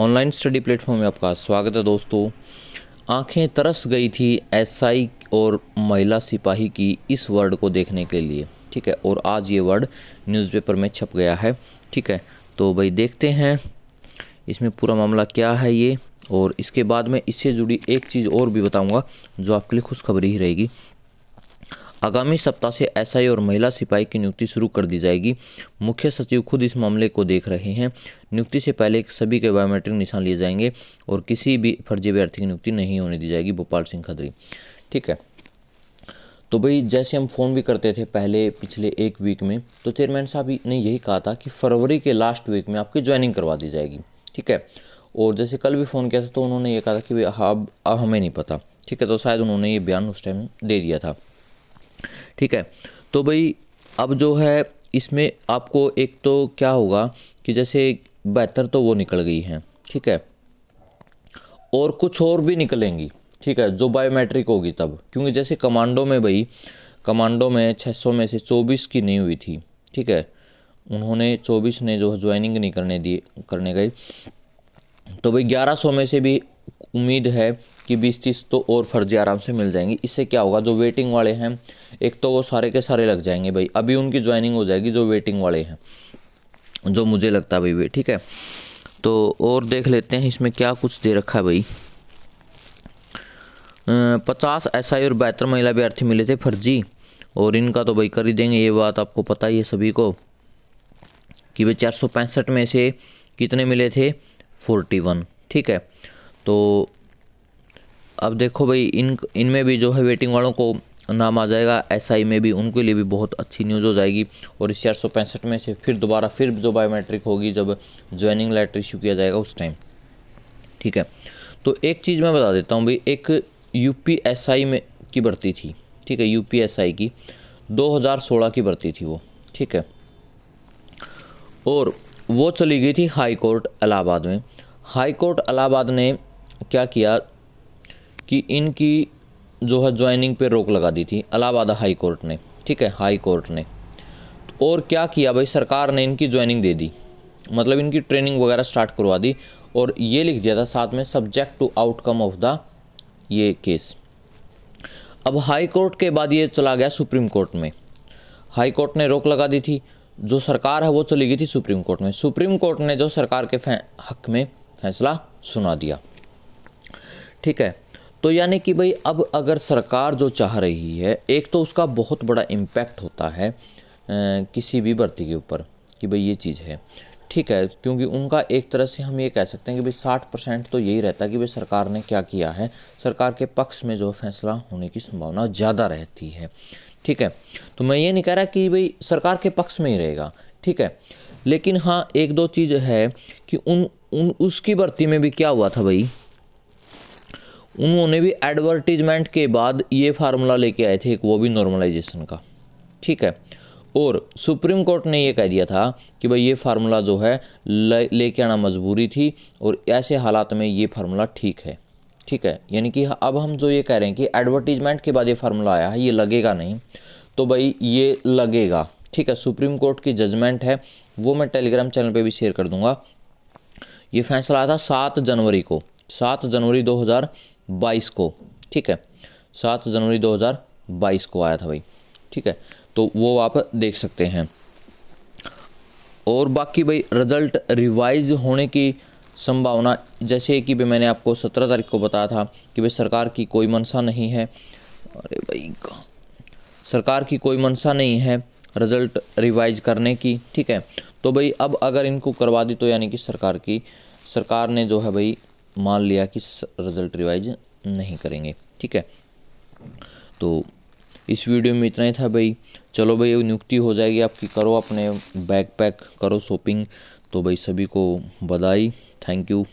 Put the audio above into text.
online study platform में आपका स्वागत है दोस्तों आंखें तरस गई थी एसआई और महिला सिपाही की इस वर्ड को देखने के लिए ठीक है और आज ये वर्ड न्यूज़पेपर में छप गया है ठीक है तो भाई देखते हैं इसमें पूरा मामला क्या है ये और इसके बाद में इससे जुड़ी एक चीज़ और भी बताऊँगा जो आपके लिए खुशखबरी ही रहेगी आगामी सप्ताह से एसआई और महिला सिपाही की नियुक्ति शुरू कर दी जाएगी मुख्य सचिव खुद इस मामले को देख रहे हैं नियुक्ति से पहले सभी के बायोमेट्रिक निशान लिए जाएंगे और किसी भी फर्जी अभ्यर्थी की नियुक्ति नहीं होने दी जाएगी भोपाल सिंह खदरी ठीक है तो भाई जैसे हम फ़ोन भी करते थे पहले पिछले एक वीक में तो चेयरमैन साहब ने यही कहा था कि फरवरी के लास्ट वीक में आपकी ज्वाइनिंग करवा दी जाएगी ठीक है और जैसे कल भी फ़ोन किया था तो उन्होंने ये कहा था कि भाई हाँ, अब हमें नहीं पता ठीक है तो शायद उन्होंने ये बयान उस टाइम दे दिया था ठीक है तो भाई अब जो है इसमें आपको एक तो क्या होगा कि जैसे बेहतर तो वो निकल गई हैं ठीक है और कुछ और भी निकलेंगी ठीक है जो बायोमेट्रिक होगी तब क्योंकि जैसे कमांडो में भाई कमांडो में 600 में से 24 की नहीं हुई थी ठीक है उन्होंने 24 ने जो है ज्वाइनिंग नहीं करने दिए करने गई तो भाई 1100 में से भी उम्मीद है कि बीस तीस तो और फर्जी आराम से मिल जाएंगी इससे क्या होगा जो वेटिंग वाले हैं एक तो वो सारे के सारे लग जाएंगे भाई अभी उनकी ज्वाइनिंग हो जाएगी जो वेटिंग वाले हैं जो मुझे लगता है भाई वे ठीक है तो और देख लेते हैं इसमें क्या कुछ दे रखा है भाई पचास एस और बेहतर महिला अभ्यर्थी मिले थे फर्जी और इनका तो भाई कर ही देंगे ये बात आपको पता ही है सभी को कि भाई चार में से कितने मिले थे 41 ठीक है तो अब देखो भाई इन इनमें भी जो है वेटिंग वालों को नाम आ जाएगा एसआई में भी उनके लिए भी बहुत अच्छी न्यूज़ हो जाएगी और इस चार में से फिर दोबारा फिर जो बायोमेट्रिक होगी जब ज्वाइनिंग लेटर इशू किया जाएगा उस टाइम ठीक है तो एक चीज़ मैं बता देता हूँ भाई एक यूपीएसआई में की भर्ती थी ठीक है यूपीएसआई की 2016 की भर्ती थी वो ठीक है और वो चली गई थी हाई कोर्ट इलाहाबाद में हाई कोर्ट इलाहाबाद ने क्या किया कि इनकी जो है ज्वाइनिंग पे रोक लगा दी थी अलाहाबाद हाई कोर्ट ने ठीक है हाई कोर्ट ने और क्या किया भाई सरकार ने इनकी ज्वाइनिंग दे दी मतलब इनकी ट्रेनिंग वगैरह स्टार्ट करवा दी और ये लिख दिया था साथ में subject to outcome of the ये केस अब हाई कोर्ट के बाद ये चला गया सुप्रीम कोर्ट में हाई कोर्ट ने रोक लगा दी थी जो सरकार है वो चली गई थी सुप्रीम कोर्ट में सुप्रीम कोर्ट ने जो सरकार के हक में फैसला सुना दिया ठीक है तो यानी कि भाई अब अगर सरकार जो चाह रही है एक तो उसका बहुत बड़ा इम्पैक्ट होता है किसी भी भर्ती के ऊपर कि भाई ये चीज़ है ठीक है क्योंकि उनका एक तरह से हम ये कह सकते हैं कि भाई साठ परसेंट तो यही रहता है कि भाई सरकार ने क्या किया है सरकार के पक्ष में जो फैसला होने की संभावना ज़्यादा रहती है ठीक है तो मैं ये नहीं कह रहा कि भाई सरकार के पक्ष में ही रहेगा ठीक है लेकिन हाँ एक दो चीज़ है कि उन उन उसकी भर्ती में भी क्या हुआ था भाई उन्होंने भी एडवर्टीजमेंट के बाद ये फार्मूला लेके आए थे एक वो भी नॉर्मलाइजेशन का ठीक है और सुप्रीम कोर्ट ने ये कह दिया था कि भाई ये फार्मूला जो है लेके आना मजबूरी थी और ऐसे हालात में ये फार्मूला ठीक है ठीक है यानी कि अब हम जो ये कह रहे हैं कि एडवर्टीजमेंट के बाद ये फार्मूला आया है ये लगेगा नहीं तो भाई ये लगेगा ठीक है सुप्रीम कोर्ट की जजमेंट है वो मैं टेलीग्राम चैनल पर भी शेयर कर दूंगा ये फैसला आया था सात जनवरी को सात जनवरी दो बाईस को ठीक है सात जनवरी दो हज़ार बाईस को आया था भाई ठीक है तो वो आप देख सकते हैं और बाकी भाई रिज़ल्ट रिवाइज होने की संभावना जैसे कि भाई मैंने आपको सत्रह तारीख को बताया था कि भाई सरकार की कोई मनसा नहीं है अरे भाई सरकार की कोई मनसा नहीं है रिज़ल्ट रिवाइज करने की ठीक है तो भाई अब अगर इनको करवा दी तो यानी कि सरकार की सरकार ने जो है भाई मान लिया कि रिज़ल्ट रिवाइज नहीं करेंगे ठीक है तो इस वीडियो में इतना ही था भाई चलो भाई नियुक्ति हो जाएगी आपकी करो अपने बैग पैक करो शॉपिंग तो भाई सभी को बधाई थैंक यू